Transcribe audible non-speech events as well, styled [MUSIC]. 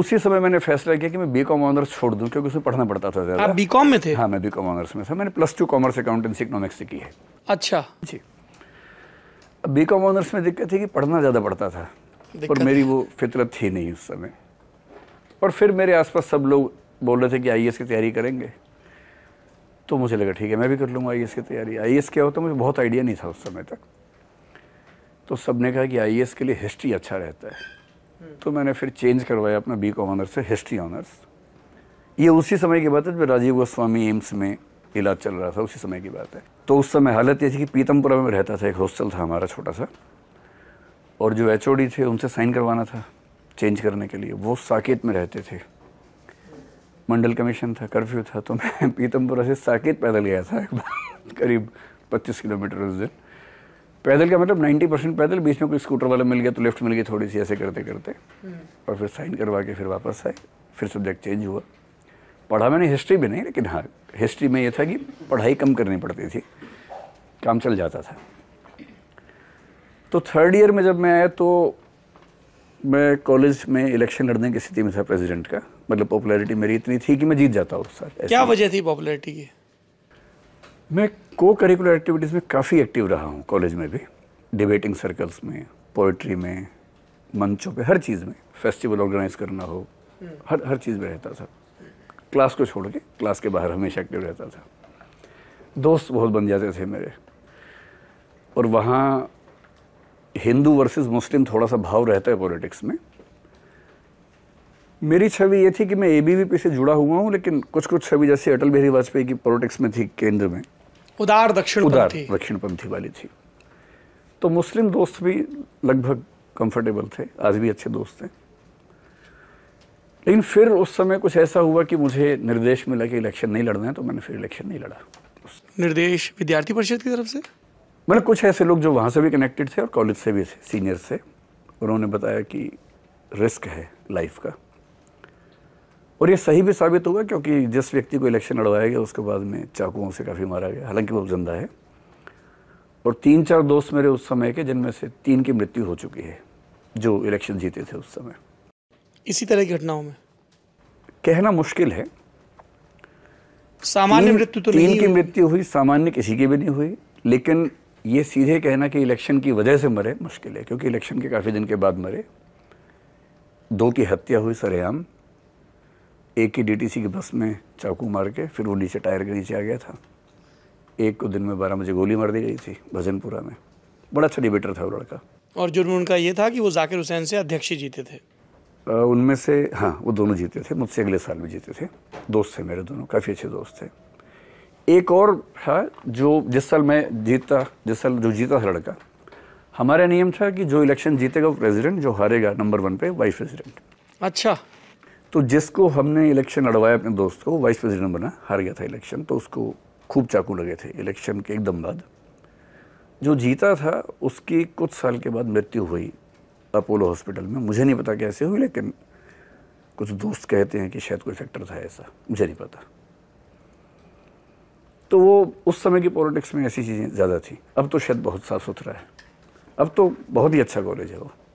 उसी समय मैंने फैसला किया कि मैं बी कॉम ऑनर्स छोड़ दूँ क्योंकि उसमें पढ़ना पड़ता था ज़्यादा आप में थे हाँ मैं बीकॉम कॉम ऑनर्स में था मैंने plus two commerce accountancy economics से की है अच्छा जी बी कॉम ऑनर्स में दिक्कत थी कि पढ़ना ज़्यादा पड़ता था पर मेरी वो फितरत थी नहीं उस समय और फिर मेरे आसपास सब लोग बोल रहे थे कि आई e की तैयारी करेंगे तो मुझे लगा ठीक है मैं भी कर लूँगा आई e की तैयारी आई e क्या होता तो मुझे बहुत आइडिया नहीं था उस समय तक तो सब ने कहा कि आई के लिए हिस्ट्री अच्छा रहता है तो मैंने फिर चेंज करवाया अपना बी कॉम ऑनर्स से हिस्ट्री ऑनर्स ये उसी समय की बात है जब राजीव गोस्वामी एम्स में इलाज चल रहा था उसी समय की बात है तो उस समय हालत ये थी कि पीतमपुरा में रहता था एक हॉस्टल था हमारा छोटा सा और जो एच थे उनसे साइन करवाना था चेंज करने के लिए वो साकेत में रहते थे मंडल कमीशन था कर्फ्यू था तो मैं [LAUGHS] पीतमपुरा से साकेत पैदल गया था [LAUGHS] करीब पच्चीस किलोमीटर उस दिन पैदल का मतलब 90 परसेंट पैदल बीच में कोई स्कूटर वाला मिल गया तो लेफ्ट मिल गई थोड़ी सी ऐसे करते करते हम्म। और फिर साइन करवा के फिर वापस आए फिर सब्जेक्ट चेंज हुआ पढ़ा मैंने हिस्ट्री भी नहीं लेकिन हाँ हिस्ट्री में ये था कि पढ़ाई कम करनी पड़ती थी काम चल जाता था तो थर्ड ईयर में जब मैं आया तो मैं कॉलेज में इलेक्शन लड़ने की स्थिति में था प्रेसिडेंट का मतलब पॉपुलैरिटी मेरी इतनी थी कि मैं जीत जाता उस साल क्या वजह थी पॉपुलैरिटी की मैं को करिकुलर एक्टिविटीज़ में काफ़ी एक्टिव रहा हूँ कॉलेज में भी डिबेटिंग सर्कल्स में पोइट्री में मंचों पे हर चीज़ में फेस्टिवल ऑर्गेनाइज करना हो हर हर चीज़ में रहता था क्लास को छोड़ के क्लास के बाहर हमेशा एक्टिव रहता था दोस्त बहुत बन जाते थे मेरे और वहाँ हिंदू वर्सेस मुस्लिम थोड़ा सा भाव रहता है पॉलिटिक्स में मेरी छवि ये थी कि मैं ए से जुड़ा हुआ हूँ लेकिन कुछ कुछ छवि जैसे अटल बिहारी वाजपेयी की पॉलिटिक्स में थी केंद्र में उदार दक्षिण उदार दक्षिणपंथी वाली थी तो मुस्लिम दोस्त भी लगभग कंफर्टेबल थे आज भी अच्छे दोस्त हैं लेकिन फिर उस समय कुछ ऐसा हुआ कि मुझे निर्देश मिला कि इलेक्शन नहीं लड़ना है तो मैंने फिर इलेक्शन नहीं लड़ा निर्देश विद्यार्थी परिषद की तरफ से मतलब कुछ ऐसे लोग जो वहाँ से भी कनेक्टेड थे और कॉलेज से भी थे सीनियर से उन्होंने बताया कि रिस्क है लाइफ का और ये सही भी साबित हुआ क्योंकि जिस व्यक्ति को इलेक्शन लड़वाया गया उसके बाद में चाकुओं से काफ़ी मारा गया हालांकि वो जिंदा है और तीन चार दोस्त मेरे उस समय के जिनमें से तीन की मृत्यु हो चुकी है जो इलेक्शन जीते थे उस समय इसी तरह की घटनाओं में कहना मुश्किल है सामान्य मृत्यु तो तीन की मृत्यु हुई सामान्य किसी की भी नहीं हुई लेकिन ये सीधे कहना कि इलेक्शन की वजह से मरे मुश्किल है क्योंकि इलेक्शन के काफ़ी दिन के बाद मरे दो की हत्या हुई सरेआम एक की डीटीसी की बस में चाकू मार के फिर वो नीचे टायर के नीचे आ गया था एक को दिन में बारह बजे गोली मार दी गई थी भजनपुरा में बड़ा अच्छा डिबेटर था वो लड़का और जुर्म उनका ये था कि वो जाकिर हुसैन से अध्यक्ष जीते थे उनमें से हाँ वो दोनों जीते थे मुझसे अगले साल में जीते थे दोस्त थे मेरे दोनों काफ़ी अच्छे दोस्त थे एक और था जो जिस साल मैं जीता जिस साल जो जीता था लड़का हमारा नियम था कि जो इलेक्शन जीतेगा वो प्रेसिडेंट जो हारेगा नंबर वन पे वाइस प्रेसिडेंट अच्छा तो जिसको हमने इलेक्शन लड़वाया अपने दोस्त को वाइस प्रेसिडेंट बना हार गया था इलेक्शन तो उसको खूब चाकू लगे थे इलेक्शन के एकदम बाद जो जीता था उसकी कुछ साल के बाद मृत्यु हुई अपोलो हॉस्पिटल में मुझे नहीं पता कैसे हुई लेकिन कुछ दोस्त कहते हैं कि शायद कोई फैक्टर था ऐसा मुझे नहीं पता तो वो उस समय की पॉलिटिक्स में ऐसी चीज़ें ज़्यादा थी अब तो शायद बहुत साफ सुथरा है अब तो बहुत ही अच्छा कॉलेज है वो